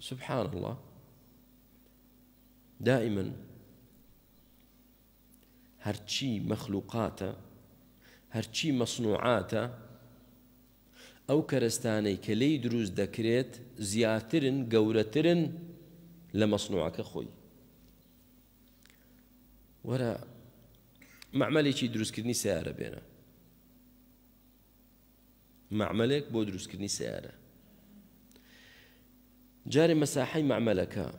سبحان الله دائما هەرچی مەخلوقاتە هەرچی مەسنوعاتە ئەو کەرستانەی کە لی دروست دەکرێت زیاترن گەورەترن لە مەسنوعەکە خۆی وەرە معمەلێکی دروستکردنی سیارە بێنە معمەلێک بۆ دروستکردنی سیارە جاري مساحي مع ملكا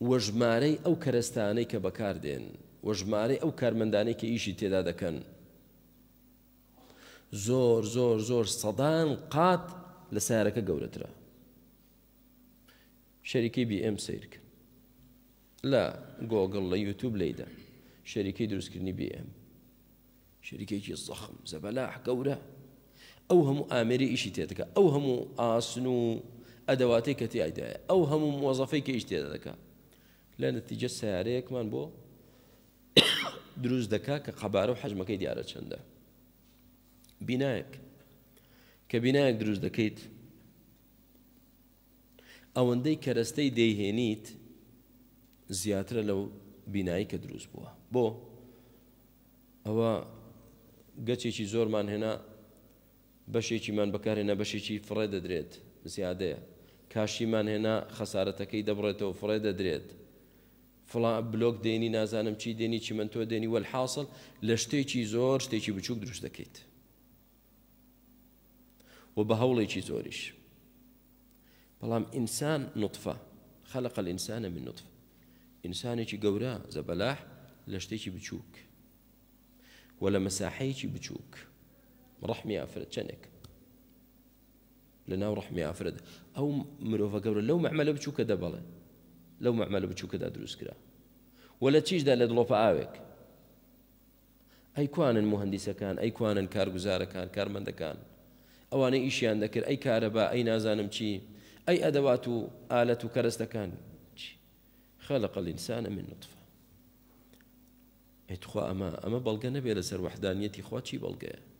وجماري او كرستاني كبكاردين وجماري او كارمنداني كيشي کارمەندانەی کە زور زور زور صدان قات لسارك غورترا شركي بي ام سيرك لا جوجل لا يوتيوب یوتوب شركي شەریکی دروستکردنی بی ئەم شەریکێکی زەخم زەبەلاح گەورە ئەو هەموو ئامێری ئیشی تێ دەکە ئەو ئەدەواتەی کە تیایدایە ئەو هەموو مۆزەفەی کە ئیشتێدا دەکە لە نەتیجە سیارەیەکمان بۆ دروست دەکا کە قەبارە و حەجمەکەی دیارە چەندە بینایەک کە بینایەک دروست دەکەیت ئەوەندەی کەرەستەی دەیهێنیت زیاترە لەو بینایی کە دروست بووە بۆ ئەوە گەچێکی زۆرمان هێنا بەشێکیمان بەکارێنە بەشێکی فڕێ دەدرێت زیادەیە خسارت کی خەسارەتەکەی دەبڕێتەوە فرد دریت فلا بلۆک دینی نازنم چی دینی چی من ول حاصل وەلحاصل چی زور زۆر چی بچوک درست دەکەیت و هولی چی زۆریش بەڵام انسان نطفه خلق الانسان من انسانی ئینسانێکی جورا زەبەلاح لە چی بچوک ولا مساحی چی بچوک رحمی ئافرەت چنک لناو رحمي افرد او مروفا قبر لو معمل بچو كذا بل لو معمل بچو كذا دروس كرا ولا تشيج ده لدلو فاويك اي كوان المهندس كان اي كوان الكارغزار كان كارمن كارمند كان او انا ايش يندكر اي كهرباء اي نازانم شي اي أدوات آلة كرست كان خلق الانسان من نطفه اتخوا اما اما بلغنا بيلسر وحدانيتي اخواتي بلغيه